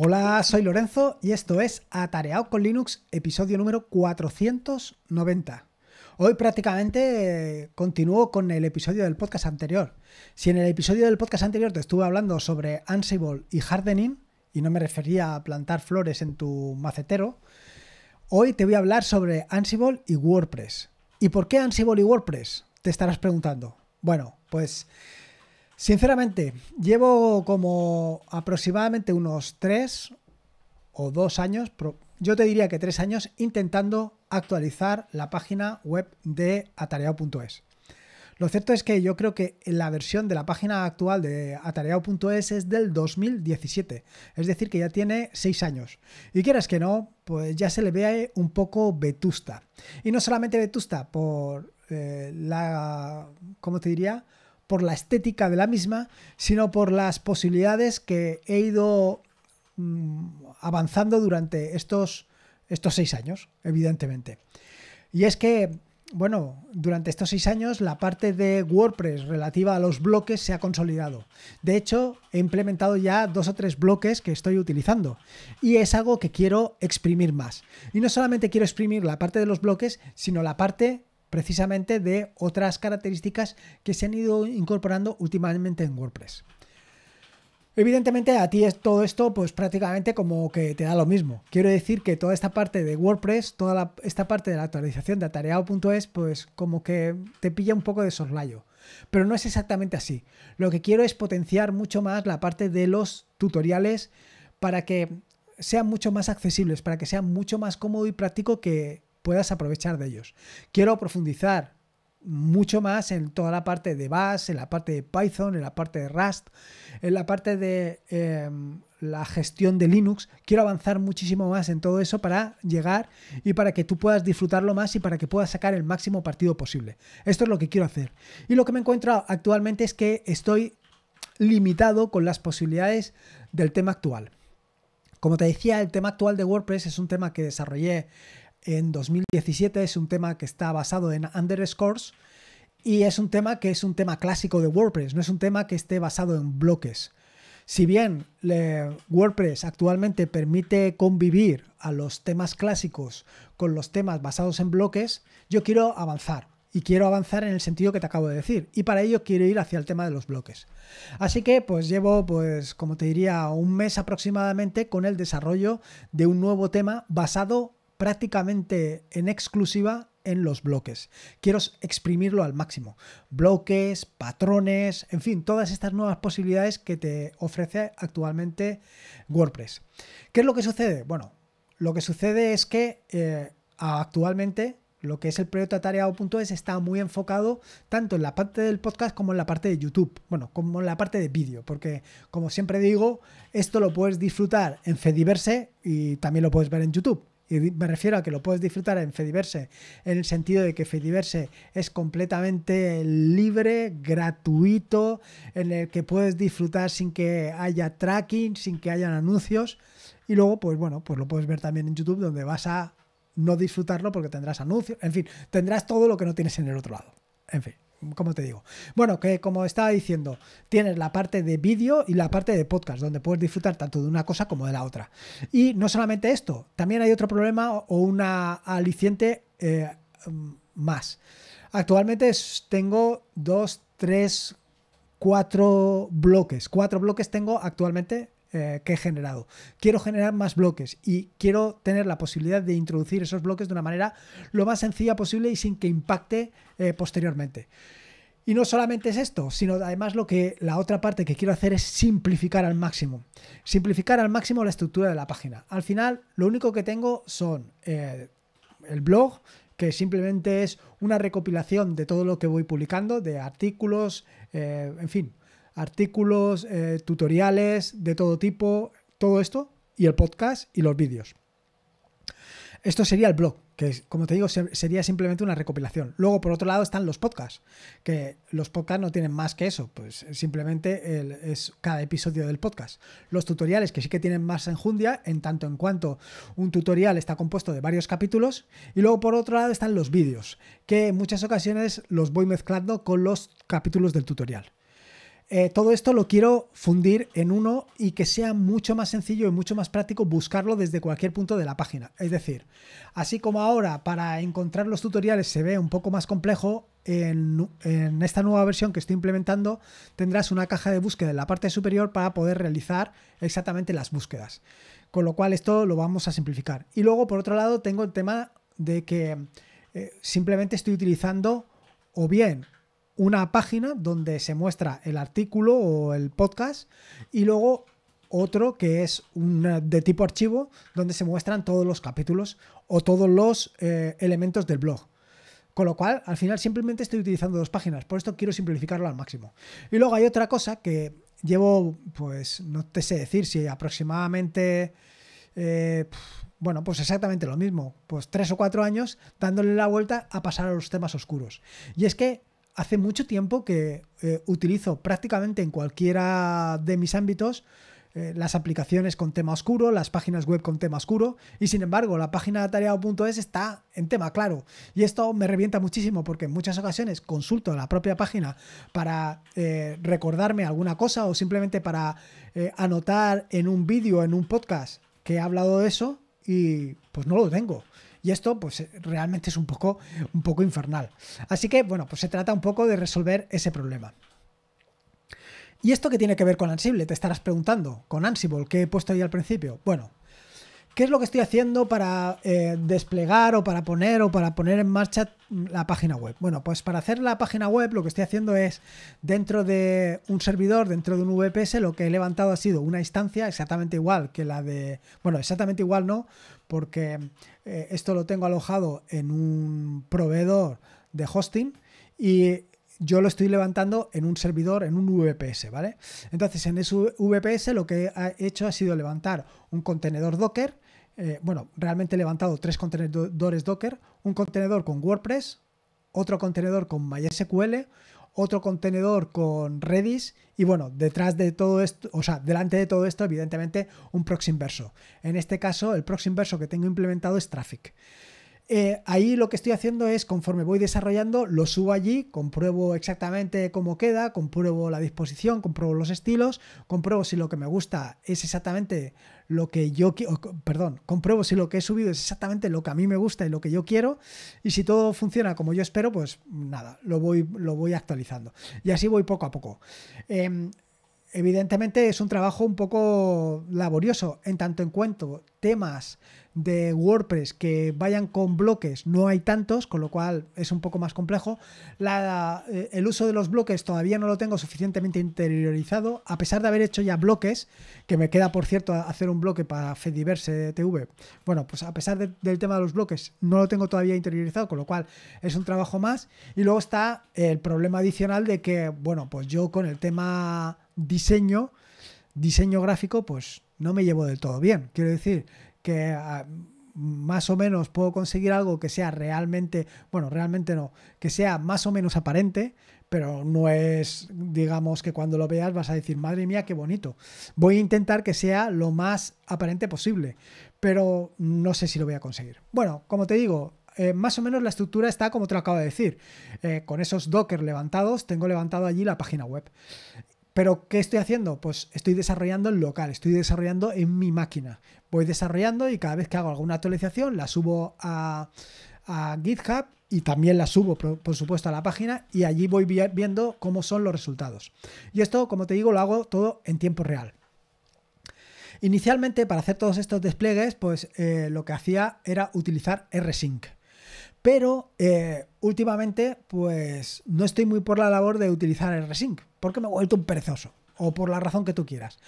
Hola, soy Lorenzo y esto es Atareado con Linux, episodio número 490. Hoy prácticamente eh, continúo con el episodio del podcast anterior. Si en el episodio del podcast anterior te estuve hablando sobre Ansible y Hardening, y no me refería a plantar flores en tu macetero, hoy te voy a hablar sobre Ansible y WordPress. ¿Y por qué Ansible y WordPress? Te estarás preguntando. Bueno, pues Sinceramente, llevo como aproximadamente unos tres o dos años, yo te diría que tres años, intentando actualizar la página web de atareado.es. Lo cierto es que yo creo que la versión de la página actual de atareado.es es del 2017, es decir, que ya tiene 6 años. Y quieras que no, pues ya se le vea un poco vetusta. Y no solamente vetusta por eh, la, ¿cómo te diría? por la estética de la misma, sino por las posibilidades que he ido mm, avanzando durante estos, estos seis años, evidentemente. Y es que, bueno, durante estos seis años la parte de WordPress relativa a los bloques se ha consolidado. De hecho, he implementado ya dos o tres bloques que estoy utilizando y es algo que quiero exprimir más. Y no solamente quiero exprimir la parte de los bloques, sino la parte precisamente de otras características que se han ido incorporando últimamente en WordPress. Evidentemente a ti es todo esto pues prácticamente como que te da lo mismo. Quiero decir que toda esta parte de WordPress, toda esta parte de la actualización de atareado.es pues como que te pilla un poco de soslayo. Pero no es exactamente así. Lo que quiero es potenciar mucho más la parte de los tutoriales para que sean mucho más accesibles, para que sea mucho más cómodo y práctico que puedas aprovechar de ellos. Quiero profundizar mucho más en toda la parte de base en la parte de Python, en la parte de Rust, en la parte de em, la gestión de Linux. Quiero avanzar muchísimo más en todo eso para llegar y para que tú puedas disfrutarlo más y para que puedas sacar el máximo partido posible. Esto es lo que quiero hacer. Y lo que me encuentro actualmente es que estoy limitado con las posibilidades del tema actual. Como te decía, el tema actual de WordPress es un tema que desarrollé en 2017. Es un tema que está basado en underscores y es un tema que es un tema clásico de WordPress, no es un tema que esté basado en bloques. Si bien WordPress actualmente permite convivir a los temas clásicos con los temas basados en bloques, yo quiero avanzar. Y quiero avanzar en el sentido que te acabo de decir. Y para ello quiero ir hacia el tema de los bloques. Así que pues llevo, pues como te diría, un mes aproximadamente con el desarrollo de un nuevo tema basado prácticamente en exclusiva en los bloques. Quiero exprimirlo al máximo. Bloques, patrones, en fin, todas estas nuevas posibilidades que te ofrece actualmente WordPress. ¿Qué es lo que sucede? Bueno, lo que sucede es que eh, actualmente lo que es el proyecto atareado.es está muy enfocado tanto en la parte del podcast como en la parte de YouTube, bueno, como en la parte de vídeo, porque como siempre digo, esto lo puedes disfrutar en Fediverse y también lo puedes ver en YouTube y me refiero a que lo puedes disfrutar en Fediverse, en el sentido de que Fediverse es completamente libre, gratuito, en el que puedes disfrutar sin que haya tracking, sin que hayan anuncios. Y luego, pues bueno, pues lo puedes ver también en YouTube, donde vas a no disfrutarlo porque tendrás anuncios, en fin, tendrás todo lo que no tienes en el otro lado. En fin como te digo? Bueno, que como estaba diciendo, tienes la parte de vídeo y la parte de podcast, donde puedes disfrutar tanto de una cosa como de la otra. Y no solamente esto, también hay otro problema o una aliciente eh, más. Actualmente tengo dos, tres, cuatro bloques. Cuatro bloques tengo actualmente eh, que he generado. Quiero generar más bloques y quiero tener la posibilidad de introducir esos bloques de una manera lo más sencilla posible y sin que impacte eh, posteriormente. Y no solamente es esto, sino además lo que la otra parte que quiero hacer es simplificar al máximo. Simplificar al máximo la estructura de la página. Al final, lo único que tengo son eh, el blog, que simplemente es una recopilación de todo lo que voy publicando, de artículos, en fin, artículos, eh, tutoriales de todo tipo, todo esto, y el podcast y los vídeos. Esto sería el blog, que como te digo sería simplemente una recopilación. Luego, por otro lado, están los podcasts, que los podcasts no tienen más que eso, pues eh, simplemente es cada episodio del podcast. Los tutoriales, que sí que tienen más enjundia, en tanto en cuanto un tutorial está compuesto de varios capítulos. Y luego, por otro lado, están los vídeos, que en muchas ocasiones los voy mezclando con los capítulos del tutorial. Eh, todo esto lo quiero fundir en uno y que sea mucho más sencillo y mucho más práctico buscarlo desde cualquier punto de la página. Es decir, así como ahora para encontrar los tutoriales se ve un poco más complejo, en, esta nueva versión que estoy implementando tendrás una caja de búsqueda en la parte superior para poder realizar exactamente las búsquedas. Con lo cual esto lo vamos a simplificar. Y luego por otro lado tengo el tema de que eh, simplemente estoy utilizando o bien una página donde se muestra el artículo o el podcast y luego otro que es eh, de tipo archivo donde se muestran todos los capítulos o todos los eh, elementos del blog. Con lo cual, al final simplemente estoy utilizando dos páginas, por esto quiero simplificarlo al máximo. Y luego hay otra cosa que llevo, pues no te sé decir si aproximadamente, eh, bueno, pues exactamente lo mismo, pues tres o cuatro años dándole la vuelta a pasar a los temas oscuros. Y es que hace mucho tiempo que eh, utilizo prácticamente en cualquiera de mis ámbitos eh, las aplicaciones con tema oscuro, las páginas web con tema oscuro, y sin embargo la página de atareado.es está en tema claro. Y esto me revienta muchísimo porque en muchas ocasiones consulto la propia página para eh, recordarme alguna cosa o simplemente para anotar en un vídeo, en un podcast que he hablado de eso y pues no lo tengo. Y esto, pues eh, realmente es un poco, un poco infernal. Así que, bueno, pues se trata un poco de resolver ese problema. ¿Y esto qué tiene que ver con Ansible? Te estarás preguntando. Con Ansible, ¿Qué he puesto ahí al principio. Bueno, ¿Qué es lo que estoy haciendo para eh, desplegar o para poner o para poner en marcha la página web? Bueno, pues para hacer la página web lo que estoy haciendo es dentro de un servidor, dentro de un VPS, lo que he levantado ha sido una instancia exactamente igual que la de... Bueno, exactamente igual no, porque eh, esto lo tengo alojado en un proveedor de hosting y yo lo estoy levantando en un servidor, en un VPS, ¿vale? Entonces en ese VPS lo que he hecho ha sido levantar un contenedor Docker, eh, bueno, realmente he levantado tres contenedores Docker, un contenedor con WordPress, otro contenedor con MySQL, otro contenedor con Redis y bueno, detrás de todo esto, o sea, delante de todo esto, evidentemente, un proxy inverso. En este caso, el proxy inverso que tengo implementado es Traffic. Eh, ahí lo que estoy haciendo es, conforme voy desarrollando, lo subo allí, compruebo exactamente cómo queda, compruebo la disposición, compruebo los estilos, compruebo si lo que me gusta es exactamente lo que yo quiero, perdón, compruebo si lo que he subido es exactamente lo que a mí me gusta y lo que yo quiero, y si todo funciona como yo espero, pues nada, lo voy, lo voy actualizando. Y así voy poco a poco. Em, evidentemente es un trabajo un poco laborioso, en tanto en cuanto temas de WordPress que vayan con bloques no hay tantos, con lo cual es un poco más complejo. Eh, el uso de los bloques todavía no lo tengo suficientemente interiorizado, a pesar de haber hecho ya bloques, que me queda por cierto hacer un bloque para Fediverse TV. Bueno, pues a pesar del tema de los bloques no lo tengo todavía interiorizado, con lo cual es un trabajo más. Y luego está el problema adicional de que, bueno, pues yo con el tema diseño, diseño gráfico, pues no me llevo del todo bien. Quiero decir, que ah, más o menos puedo conseguir algo que sea realmente, bueno, realmente no, que sea más o menos aparente, pero no es, digamos, que cuando lo veas vas a decir, madre mía, qué bonito. Voy a intentar que sea lo más aparente posible, pero no sé si lo voy a conseguir. Bueno, como te digo, eh, más o menos la estructura está como te lo acabo de decir. Eh, con esos docker levantados, tengo levantado allí la página web. Pero ¿qué estoy haciendo? Pues estoy desarrollando en local, estoy desarrollando en mi máquina. Voy desarrollando y cada vez que hago alguna actualización la subo a, GitHub y también la subo, por supuesto, a la página y allí voy viendo cómo son los resultados. Y esto, como te digo, lo hago todo en tiempo real. Inicialmente, para hacer todos estos despliegues, pues eh, lo que hacía era utilizar RSync. Pero eh, últimamente, pues no estoy muy por la labor de utilizar el Resync, porque me he vuelto un perezoso, o por la razón que tú quieras.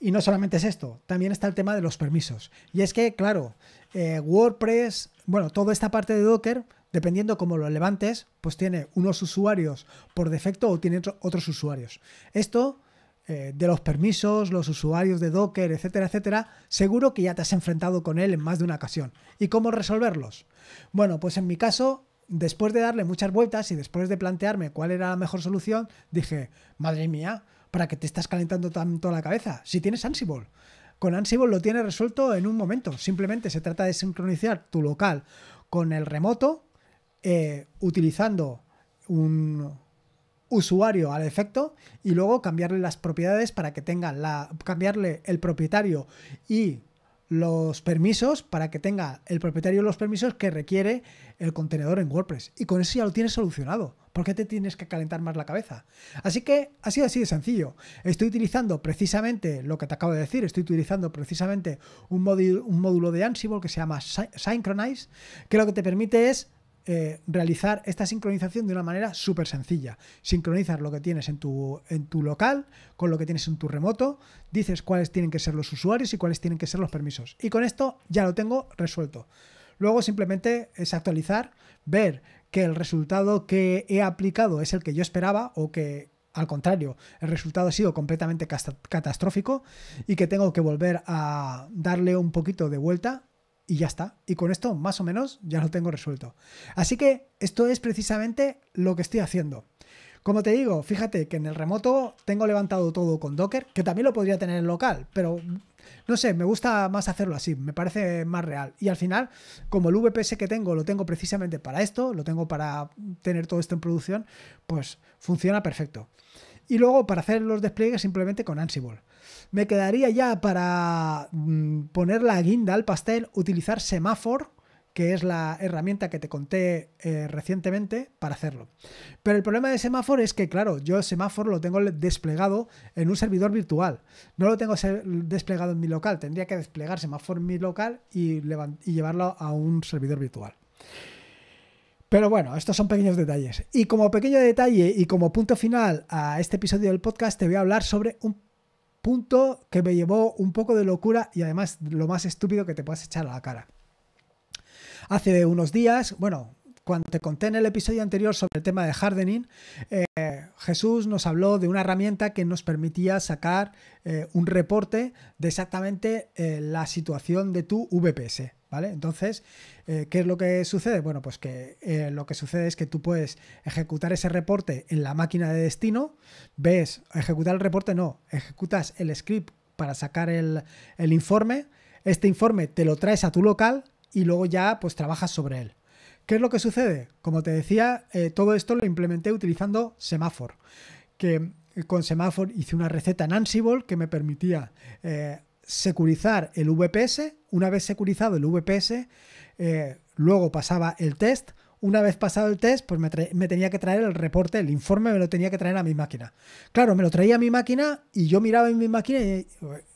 Y no solamente es esto, también está el tema de los permisos. Y es que, claro, eh, WordPress, bueno, toda esta parte de Docker, dependiendo cómo lo levantes, pues tiene unos usuarios por defecto o tiene otros usuarios. Esto eh, de los permisos, los usuarios de Docker, etcétera, etcétera, seguro que ya te has enfrentado con él en más de una ocasión. ¿Y cómo resolverlos? Bueno, pues en mi caso, después de darle muchas vueltas y después de plantearme cuál era la mejor solución, dije, madre mía, ¿para qué te estás calentando tanto la cabeza? Si tienes Ansible. Con Ansible lo tienes resuelto en un momento. Simplemente se trata de sincronizar tu local con el remoto eh, utilizando un, usuario al efecto y luego cambiarle las propiedades para que tenga la cambiarle el propietario y los permisos para que tenga el propietario los permisos que requiere el contenedor en WordPress. Y con eso ya lo tienes solucionado. porque te tienes que calentar más la cabeza? Así que ha sido así de sencillo. Estoy utilizando precisamente lo que te acabo de decir, estoy utilizando precisamente un un módulo de Ansible que se llama Synchronize, que lo que te permite es eh, realizar esta sincronización de una manera súper sencilla. Sincronizar lo que tienes en tu, en tu local con lo que tienes en tu remoto, dices cuáles tienen que ser los usuarios y cuáles tienen que ser los permisos. Y con esto ya lo tengo resuelto. Luego simplemente es actualizar, ver que el resultado que he aplicado es el que yo esperaba o que al contrario, el resultado ha sido completamente catastrófico y que tengo que volver a darle un poquito de vuelta y ya está. Y con esto más o menos ya lo tengo resuelto. Así que esto es precisamente lo que estoy haciendo. Como te digo, fíjate que en el remoto tengo levantado todo con Docker, que también lo podría tener en local, pero no sé, me gusta más hacerlo así, me parece más real. Y al final, como el VPS que tengo lo tengo precisamente para esto, lo tengo para tener todo esto en producción, pues funciona perfecto. Y luego para hacer los despliegues simplemente con Ansible. Me quedaría ya para mm, poner la guinda al pastel, utilizar semáforo que es la herramienta que te conté eh, recientemente para hacerlo. Pero el problema de semáforo es que, claro, yo semáforo lo tengo desplegado en un servidor virtual. No lo tengo desplegado en mi local. Tendría que desplegar semáforo en mi local y llevarlo a un servidor virtual. Pero bueno, estos son pequeños detalles. Y como pequeño detalle y como punto final a este episodio del podcast, te voy a hablar sobre un punto que me llevó un poco de locura y además lo más estúpido que te puedas echar a la cara. Hace unos días, bueno, cuando te conté en el episodio anterior sobre el tema de hardening, eh, Jesús nos habló de una herramienta que nos permitía sacar eh, un reporte de exactamente eh, la situación de tu VPS. ¿Vale? Entonces, eh, ¿qué es lo que sucede? Bueno, pues que eh, lo que sucede es que tú puedes ejecutar ese reporte en la máquina de destino, ves, ejecutar el reporte no, ejecutas el script para sacar el, el informe, este informe te lo traes a tu local y luego ya pues trabajas sobre él. ¿Qué es lo que sucede? Como te decía, eh, todo esto lo implementé utilizando semáforo que con semáforo hice una receta en Ansible que me permitía securizar el VPS. Una vez securizado el VPS, eh, luego pasaba el test. Una vez pasado el test, pues me, tenía que traer el reporte, el informe me lo tenía que traer a mi máquina. Claro, me lo traía a mi máquina y yo miraba en mi máquina, y, eh,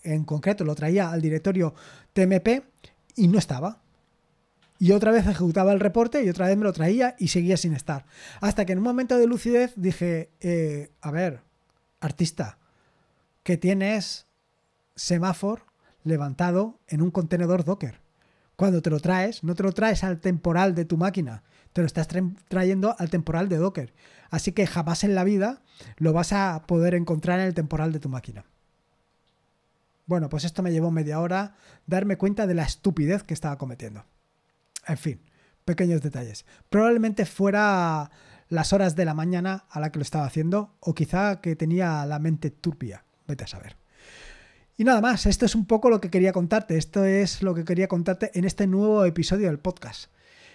en concreto lo traía al directorio TMP y no estaba. Y otra vez ejecutaba el reporte y otra vez me lo traía y seguía sin estar. Hasta que en un momento de lucidez dije, eh, a ver, artista, ¿qué tienes semáforo levantado en un contenedor Docker. Cuando te lo traes, no te lo traes al temporal de tu máquina, te lo estás trayendo al temporal de Docker. Así que jamás en la vida lo vas a poder encontrar en el temporal de tu máquina. Bueno, pues esto me llevó media hora darme cuenta de la estupidez que estaba cometiendo. En fin, pequeños detalles. Probablemente fuera las horas de la mañana a la que lo estaba haciendo o quizá que tenía la mente turbia. Vete a saber. Y nada más, esto es un poco lo que quería contarte, esto es lo que quería contarte en este nuevo episodio del podcast.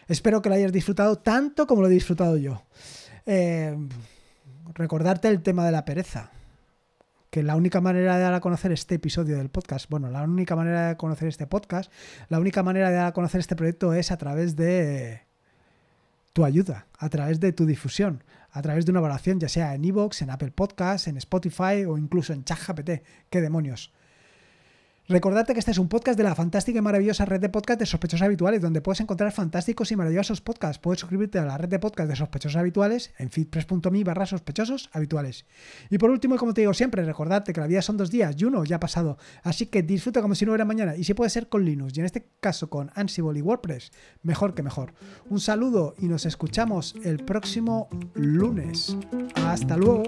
Espero que lo hayas disfrutado tanto como lo he disfrutado yo. Eh, recordarte el tema de la pereza, que la única manera de dar a conocer este episodio del podcast, bueno, la única manera de conocer este podcast, la única manera de dar a conocer este proyecto es a través de tu ayuda, a través de tu difusión, a través de una evaluación, ya sea en iVoox, en Apple Podcasts, en Spotify o incluso en ChatGPT. ¡Qué demonios! Recordarte que este es un podcast de la fantástica y maravillosa red de podcast de sospechosos habituales, donde puedes encontrar fantásticos y maravillosos podcasts. Puedes suscribirte a la red de podcast de sospechosos habituales en feedpress.me barra sospechosos habituales. Y por último, como te digo siempre, recordarte que la vida son dos días y uno ya ha pasado, así que disfruta como si no hubiera mañana. Y si puede ser con Linux, y en este caso con Ansible y WordPress, mejor que mejor. Un saludo y nos escuchamos el próximo lunes. Hasta luego.